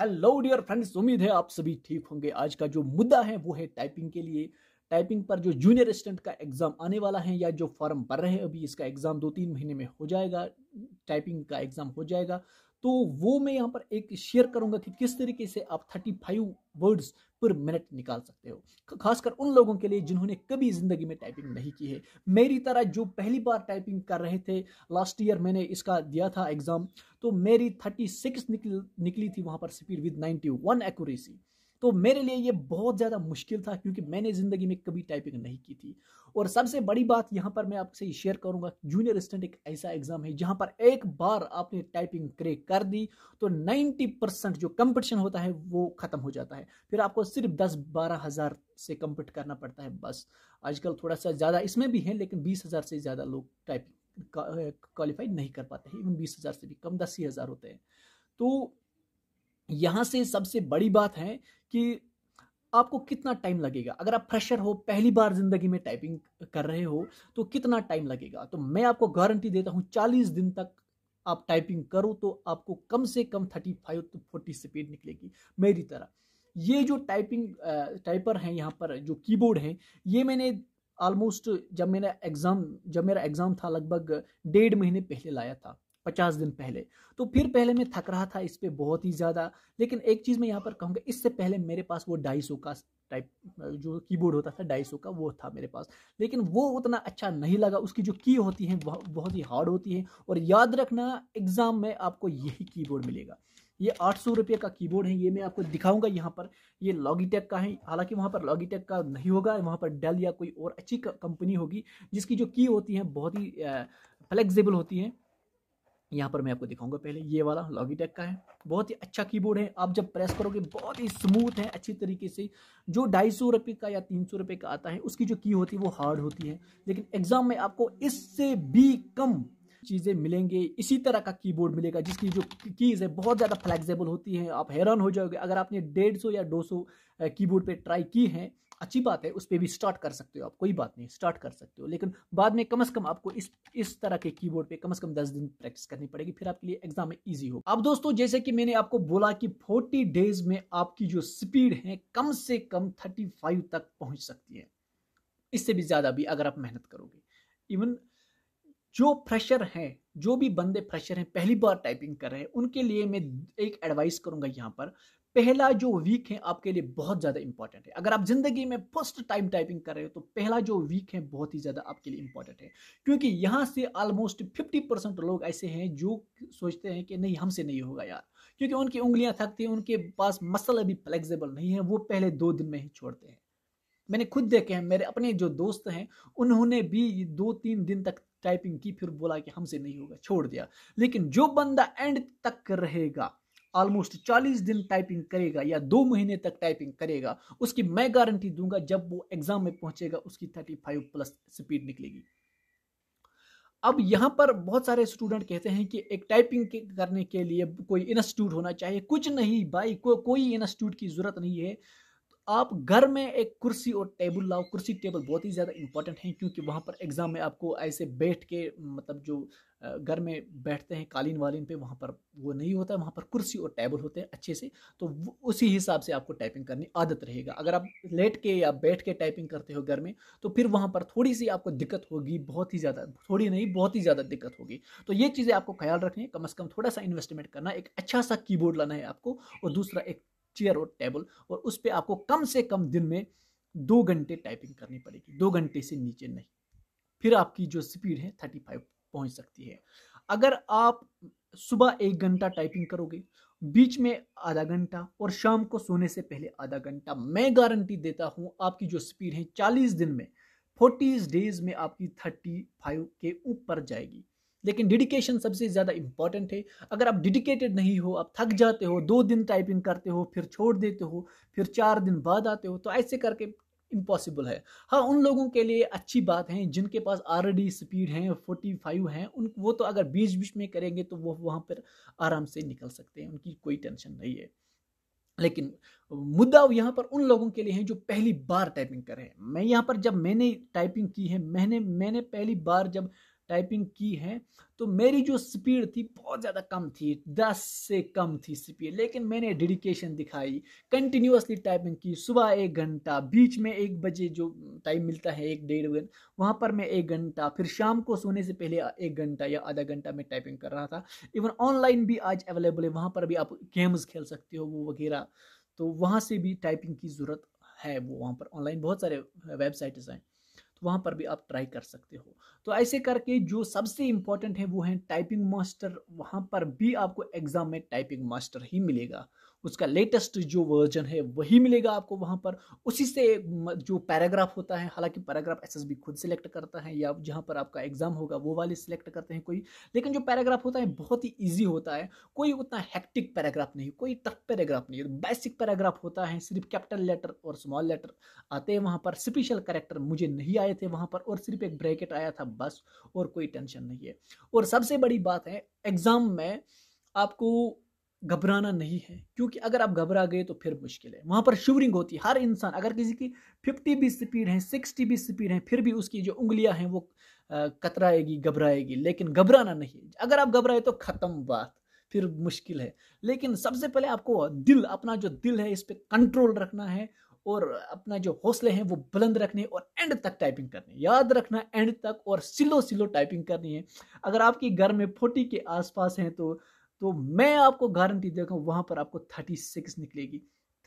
hello dear friends उम्मीद है आप सभी ठीक होंगे आज का जो मुद्दा है वो है टाइपिंग के लिए टाइपिंग पर जो जूनियर असिस्टेंट का एग्ज़ाम आने वाला है या जो फॉर्म भर रहे हैं अभी इसका एग्ज़ाम दो तीन महीने में हो जाएगा टाइपिंग का एग्ज़ाम हो जाएगा तो वो मैं यहाँ पर एक शेयर करूँगा कि किस तरीके से आप थर्टी फाइव वर्ड्स पर मिनट निकाल सकते हो खासकर उन लोगों के लिए जिन्होंने कभी ज़िंदगी में टाइपिंग नहीं की है मेरी तरह जो पहली बार टाइपिंग कर रहे थे लास्ट ईयर मैंने इसका दिया था एग्ज़ाम तो मेरी थर्टी निकल निकली थी वहाँ पर स्पीड विद वन एक्यूरेसी तो मेरे लिए ये बहुत ज़्यादा मुश्किल था क्योंकि मैंने ज़िंदगी में कभी टाइपिंग नहीं की थी और सबसे बड़ी बात यहाँ पर मैं आपसे शेयर करूँगा जूनियर असिस्टेंट एक ऐसा एग्ज़ाम है जहाँ पर एक बार आपने टाइपिंग क्रेक कर दी तो 90 परसेंट जो कंपटीशन होता है वो ख़त्म हो जाता है फिर आपको सिर्फ दस बारह हज़ार से कम्पीट करना पड़ता है बस आजकल थोड़ा सा ज़्यादा इसमें भी है लेकिन बीस हज़ार से ज़्यादा लोग टाइपिंग क्वालिफाई नहीं कर पाते हैं इवन बीस हज़ार से भी कम दस ही हज़ार होते हैं तो यहाँ से सबसे बड़ी बात है कि आपको कितना टाइम लगेगा अगर आप फ्रेशर हो पहली बार ज़िंदगी में टाइपिंग कर रहे हो तो कितना टाइम लगेगा तो मैं आपको गारंटी देता हूँ चालीस दिन तक आप टाइपिंग करो तो आपको कम से कम thirty five to forty speed निकलेगी मेरी तरह ये जो टाइपिंग टाइपर हैं यहाँ पर जो कीबोर्ड हैं ये मैंने ऑलमोस्ट जब मेरा एग्ज़ाम जब मेरा एग्ज़ाम था लगभग डेढ़ महीने पहले लाया था पचास दिन पहले तो फिर पहले मैं थक रहा था इस पर बहुत ही ज़्यादा लेकिन एक चीज़ मैं यहाँ पर कहूँगा इससे पहले मेरे पास वो ढाई का टाइप जो कीबोर्ड होता था डाई सौ का वो था मेरे पास लेकिन वो उतना अच्छा नहीं लगा उसकी जो की होती है वह बहुत ही हार्ड होती है और याद रखना एग्ज़ाम में आपको यही कीबोर्ड मिलेगा ये आठ सौ रुपये का कीबोर्ड है ये मैं आपको दिखाऊंगा यहाँ पर ये लॉगीटेक का है हालांकि वहाँ पर लॉगीटेक का नहीं होगा वहाँ पर डेल या कोई और अच्छी कंपनी होगी जिसकी जो की होती है बहुत ही फ्लेक्सिबल होती है यहाँ पर मैं आपको दिखाऊंगा पहले ये वाला लॉगीटेक का है बहुत ही अच्छा कीबोर्ड है आप जब प्रेस करोगे बहुत ही स्मूथ है अच्छी तरीके से जो ढाई सौ रुपये का या तीन सौ रुपये का आता है उसकी जो की होती है वो हार्ड होती है लेकिन एग्जाम में आपको इससे भी कम चीज़ें मिलेंगे इसी तरह का कीबोर्ड मिलेगा जिसकी जो कीज़ है बहुत ज़्यादा फ्लैक्सीबल होती है आप हैरान हो जाओगे अगर आपने डेढ़ सौ या दो सौ कीबोर्ड पे ट्राई की है अच्छी बात है उस पर भी स्टार्ट कर सकते हो आप कोई बात नहीं स्टार्ट कर सकते हो लेकिन बाद में कम अज़ कम आपको इस इस तरह के कीबोर्ड पे कम अज़ कम दस दिन प्रैक्टिस करनी पड़ेगी फिर आपके लिए एग्जाम में ईजी हो अब दोस्तों जैसे कि मैंने आपको बोला कि फोर्टी डेज में आपकी जो स्पीड है कम से कम थर्टी फाइव तक पहुँच सकती है इससे भी ज़्यादा भी अगर आप मेहनत करोगे इवन जो फ्रेशर हैं जो भी बंदे फ्रेशर हैं पहली बार टाइपिंग कर रहे हैं उनके लिए मैं एक एडवाइस करूंगा यहाँ पर पहला जो वीक है आपके लिए बहुत ज़्यादा इंपॉर्टेंट है अगर आप ज़िंदगी में फर्स्ट टाइम टाइपिंग कर रहे हो तो पहला जो वीक है बहुत ही ज़्यादा आपके लिए इंपॉर्टेंट है क्योंकि यहाँ से ऑलमोस्ट फिफ्टी परसेंट लोग ऐसे हैं जो सोचते हैं कि नहीं हमसे नहीं होगा यार क्योंकि उनकी उंगलियाँ थकती हैं उनके पास मसल अभी फ्लेक्सिबल नहीं है वो पहले दो दिन में ही छोड़ते हैं मैंने खुद देखे हैं मेरे अपने जो दोस्त हैं उन्होंने भी दो तीन दिन तक टाइपिंग की फिर बोला कि हमसे नहीं होगा छोड़ दिया लेकिन जो बंदा एंड तक रहेगा ऑलमोस्ट 40 दिन टाइपिंग करेगा या दो महीने तक टाइपिंग करेगा उसकी मैं गारंटी दूंगा जब वो एग्ज़ाम में पहुंचेगा उसकी 35 प्लस स्पीड निकलेगी अब यहाँ पर बहुत सारे स्टूडेंट कहते हैं कि एक टाइपिंग के करने के लिए कोई इंस्टीट्यूट होना चाहिए कुछ नहीं भाई को कोई इंस्टीट्यूट की ज़रूरत नहीं है आप घर में एक कुर्सी और टेबल लाओ कुर्सी टेबल बहुत ही ज़्यादा इंपॉर्टेंट है क्योंकि वहाँ पर एग्ज़ाम में आपको ऐसे बैठ के मतलब जो घर में बैठते हैं कालीन वालीन पे वहाँ पर वो नहीं होता है वहाँ पर कुर्सी और टेबल होते हैं अच्छे से तो उसी हिसाब से आपको टाइपिंग करनी आदत रहेगा अगर आप लेट के या बैठ के टाइपिंग करते हो घर में तो फिर वहाँ पर थोड़ी सी आपको दिक्कत होगी बहुत ही ज़्यादा थोड़ी नहीं बहुत ही ज़्यादा दिक्कत होगी तो ये चीज़ें आपको ख्याल रखनी है कम अज़ कम थोड़ा सा इन्वेस्टमेंट करना एक अच्छा सा कीबोर्ड लाना है आपको और दूसरा एक चेयर और टेबल और उस पर आपको कम से कम दिन में दो घंटे टाइपिंग करनी पड़ेगी दो घंटे से नीचे नहीं फिर आपकी जो स्पीड है थर्टी फाइव पहुँच सकती है अगर आप सुबह एक घंटा टाइपिंग करोगे बीच में आधा घंटा और शाम को सोने से पहले आधा घंटा मैं गारंटी देता हूँ आपकी जो स्पीड है चालीस दिन में फोर्टीज डेज में आपकी थर्टी फाइव के ऊपर जाएगी लेकिन डेडिकेशन सबसे ज़्यादा इंपॉर्टेंट है अगर आप डेडिकेटेड नहीं हो आप थक जाते हो दो दिन टाइपिंग करते हो फिर छोड़ देते हो फिर चार दिन बाद आते हो तो ऐसे करके इम्पॉसिबल है हाँ उन लोगों के लिए अच्छी बात है जिनके पास ऑलरेडी स्पीड है फोर्टी फाइव हैं उन वो तो अगर बीच बीच में करेंगे तो वो वहाँ पर आराम से निकल सकते हैं उनकी कोई टेंशन नहीं है लेकिन मुद्दा यहाँ पर उन लोगों के लिए है जो पहली बार टाइपिंग कर रहे हैं मैं यहाँ पर जब मैंने टाइपिंग की है मैंने मैंने पहली बार जब टाइपिंग की है तो मेरी जो स्पीड थी बहुत ज़्यादा कम थी दस से कम थी स्पीड लेकिन मैंने डेडिकेशन दिखाई कंटिन्यूसली टाइपिंग की सुबह एक घंटा बीच में एक बजे जो टाइम मिलता है एक डेढ़ घंटा वहाँ पर मैं एक घंटा फिर शाम को सोने से पहले एक घंटा या आधा घंटा मैं टाइपिंग कर रहा था इवन ऑनलाइन भी आज अवेलेबल है वहाँ पर भी आप गेम्स खेल सकते हो वो वगैरह तो वहाँ से भी टाइपिंग की ज़रूरत है वो वहाँ पर ऑनलाइन बहुत सारे वेबसाइट्स हैं तो वहाँ पर भी आप ट्राई कर सकते हो तो ऐसे करके जो सबसे इंपॉर्टेंट है वो है टाइपिंग मास्टर वहाँ पर भी आपको एग्ज़ाम में टाइपिंग मास्टर ही मिलेगा उसका लेटेस्ट जो वर्जन है वही मिलेगा आपको वहाँ पर उसी से जो पैराग्राफ होता है हालांकि पैराग्राफ एस खुद सिलेक्ट करता है या जहाँ पर आपका एग्ज़ाम होगा वो वाले सिलेक्ट करते हैं कोई लेकिन जो पैराग्राफ होता है बहुत ही ईजी होता है कोई उतना हैक्टिक पैराग्राफ नहीं कोई टफ पैराग्राफ नहीं बेसिक पैराग्राफ होता है सिर्फ कैपिटल लेटर और स्मॉल लेटर आते हैं वहाँ पर स्पेशल करेक्टर मुझे नहीं आए थे वहाँ पर और सिर्फ एक ब्रैकेट आया था बस और कोई टेंशन नहीं है और सबसे बड़ी बात है एग्ज़ाम में आपको घबराना नहीं है क्योंकि अगर आप घबरा गए तो फिर मुश्किल है वहाँ पर शिवरिंग होती है हर इंसान अगर किसी की फिफ्टी भी स्पीड है सिक्सटी भी स्पीड है फिर भी उसकी जो उंगलियाँ हैं वो कतराएगी घबराएगी लेकिन घबराना नहीं अगर आप घबराए तो ख़त्म बात फिर मुश्किल है लेकिन सबसे पहले आपको दिल अपना जो दिल है इस पर कंट्रोल रखना है और अपना जो हौसले हैं वो बुलंद रखने और एंड तक टाइपिंग करनी याद रखना एंड तक और सिलो सिलो टाइपिंग करनी है अगर आपकी घर में फोर्टी के आसपास हैं तो तो मैं आपको गारंटी देता हूँ वहाँ पर आपको थर्टी सिक्स निकलेगी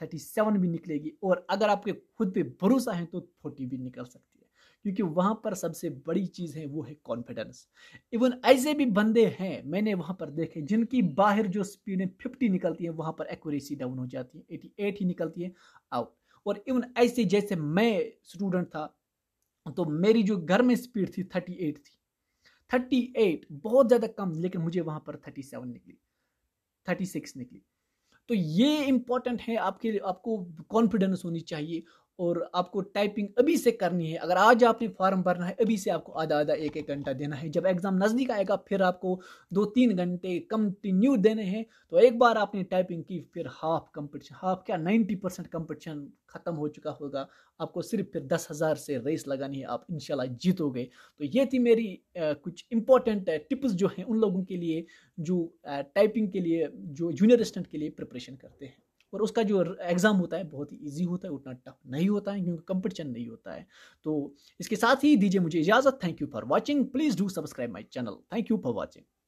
थर्टी सेवन भी निकलेगी और अगर आपके खुद पे भरोसा है तो फोर्टी भी निकल सकती है क्योंकि वहाँ पर सबसे बड़ी चीज़ है वो है कॉन्फिडेंस इवन ऐसे भी बंदे हैं मैंने वहाँ पर देखे जिनकी बाहर जो स्पीड है फिफ्टी निकलती है वहाँ पर एक्यूरेसी डाउन हो जाती है एटी एट ही निकलती है आउट और इवन ऐसे जैसे मैं स्टूडेंट था तो मेरी जो घर में स्पीड थी थर्टी एट थी थर्टी एट बहुत ज़्यादा कम लेकिन मुझे वहाँ पर थर्टी सेवन निकली थर्टी सिक्स निकली तो ये इंपॉर्टेंट है आपके आपको कॉन्फिडेंस होनी चाहिए और आपको टाइपिंग अभी से करनी है अगर आज आपने फॉर्म भरना है अभी से आपको आधा आधा एक एक घंटा देना है जब एग्ज़ाम नज़दीक आएगा फिर आपको दो तीन घंटे कंटिन्यू देने हैं तो एक बार आपने टाइपिंग की फिर हाफ कंपटीशन हाफ क्या नाइन्टी परसेंट कंपटीशन ख़त्म हो चुका होगा आपको सिर्फ फिर दस हज़ार से रेस लगानी है आप इनशाला जीतोगे तो ये थी मेरी आ, कुछ इंपॉर्टेंट टिप्स जो हैं उन लोगों के लिए जो टाइपिंग के लिए जो जूनियर स्टूडेंट के लिए प्रिपरेशन करते हैं और उसका जो एग्ज़ाम होता है बहुत ही ईजी होता है उतना टफ नहीं होता है क्योंकि कंपटिशन नहीं होता है तो इसके साथ ही दीजिए मुझे इजाज़त thank you for watching please do subscribe my channel thank you for watching